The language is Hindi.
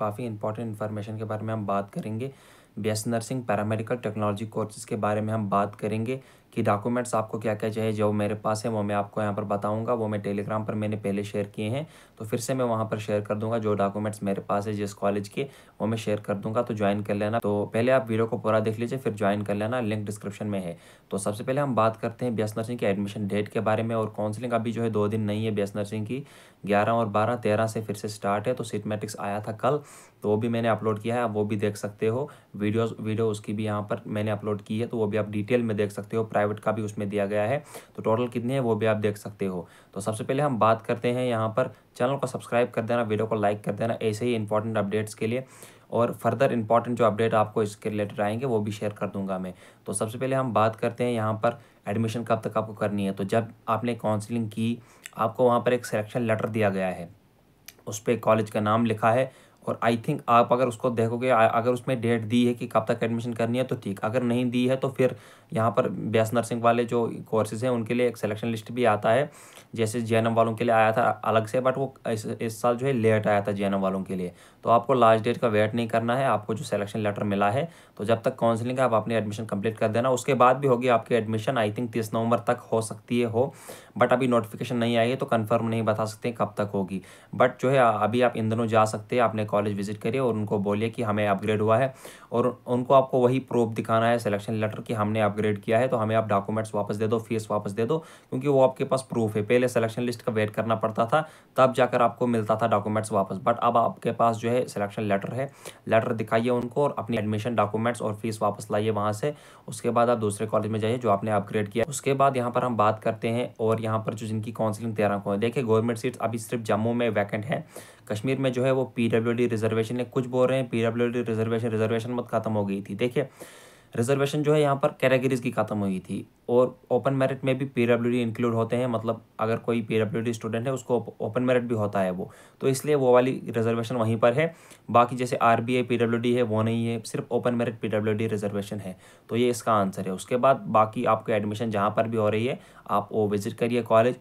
काफ़ी इंपॉर्टेंट इन्फॉर्मेशन के बारे में हम बात करेंगे B S nursing paramedical technology courses के बारे में हम बात करेंगे कि डॉक्यूमेंट्स आपको क्या क्या चाहिए जो मेरे पास है वो मैं आपको यहाँ पर बताऊँगा वो मैं टेलीग्राम पर मैंने पहले शेयर किए हैं तो फिर से मैं वहाँ पर शेयर कर दूँगा जो डॉक्यूमेंट्स मेरे पास है जिस कॉलेज के वो मैं शेयर कर दूँगा तो ज्वाइन कर लेना तो पहले आप वीडियो को पूरा देख लीजिए फिर ज्वाइन कर लेना लिंक डिस्क्रिप्शन में है तो सबसे पहले हम बात करते हैं बी नर्सिंग की एडमिशन डेट के बारे में और काउंसिलिंग अभी जो है दो दिन नहीं है बी नर्सिंग की ग्यारह और बारह तेरह से फिर से स्टार्ट है तो सीटमेटिक्स आया था कल तो वो भी मैंने अपलोड किया है आप वो भी देख सकते हो वीडियोस वीडियो उसकी भी यहाँ पर मैंने अपलोड की है तो वो भी आप डिटेल में देख सकते हो प्राइवेट का भी उसमें दिया गया है तो टोटल कितने हैं वो भी आप देख सकते हो तो सबसे पहले हम बात करते हैं यहाँ पर चैनल को सब्सक्राइब कर देना वीडियो को लाइक कर देना ऐसे ही इंपॉर्टेंट अपडेट्स के लिए और फर्दर इंपॉर्टेंट जो अपडेट आपको इसके रिलेटेड आएंगे वो भी शेयर कर दूंगा मैं तो सबसे पहले हम बात करते हैं यहाँ पर एडमिशन कब तक आपको करनी है तो जब आपने काउंसलिंग की आपको वहाँ पर एक सिलेक्शन लेटर दिया गया है उस पर कॉलेज का नाम लिखा है और आई थिंक आप अगर उसको देखोगे अगर उसमें डेट दी है कि कब तक एडमिशन करनी है तो ठीक अगर नहीं दी है तो फिर यहाँ पर बेस नर्सिंग वाले जो कोर्सेज हैं उनके लिए एक सिलेक्शन लिस्ट भी आता है जैसे जे वालों के लिए आया था अलग से बट वो इस इस साल जो है लेट आया था जे वालों के लिए तो आपको लास्ट डेट का वेट नहीं करना है आपको जो सिलेक्शन लेटर मिला है तो जब तक काउंसिलिंग है आप अपनी एडमिशन कंप्लीट कर देना उसके बाद भी होगी आपकी एडमिशन आई थिंक तीस नवंबर तक हो सकती है हो बट अभी नोटिफिकेशन नहीं आई है तो कन्फर्म नहीं बता सकते कब तक होगी बट जो है अभी आप इन दिनों जा सकते हैं आपने कॉलेज विजिट करिए और उनको बोलिए कि हमें अपग्रेड हुआ है और उनको आपको वही प्रूफ दिखाना है सिलेक्शन लेटर कि हमने अपग्रेड किया है तो हमें आप डॉक्यूमेंट्स वापस दे दो फीस वापस दे दो क्योंकि वो आपके पास प्रूफ है पहले सिलेक्शन लिस्ट का वेट करना पड़ता था तब जाकर आपको मिलता था डॉक्यूमेंट्स वापस बट अब आपके पास जो है सिलेक्शन लेटर है लेटर दिखाइए उनको और अपनी एडमिशन डॉक्यूमेंट्स और फीस वापस लाइए वहाँ से उसके बाद आप दूसरे कॉलेज में जाइए जो आपने अपग्रेड किया उसके बाद यहाँ पर हम बात करते हैं और यहाँ पर जो जिनकी काउंसिलिंग तैयार को देखिए गवर्नमेंट सीट्स अभी सिर्फ जम्मू में वैकेंट है कश्मीर में जो है वो पी रिजर्वेशन कुछ बोल रहे हैं पी रिजर्वेशन रिजर्वेशन मत ख़त्म हो गई थी देखिए रिजर्वेशन जो है यहाँ पर कैटेगरीज की ख़त्म हुई थी और ओपन मेरिट में भी पी डब्ल्यू डी इंक्लूड होते हैं मतलब अगर कोई पी डब्ल्यू डी स्टूडेंट है उसको ओपन मेरिट भी होता है वो तो इसलिए वो वाली रिजर्वेशन वहीं पर है बाकी जैसे R B I P W D है वो नहीं है सिर्फ open merit P W D reservation है तो ये इसका आंसर है उसके बाद बाकी आपकी एडमिशन जहाँ पर भी हो रही है आप वो विज़िट करिए कॉलेज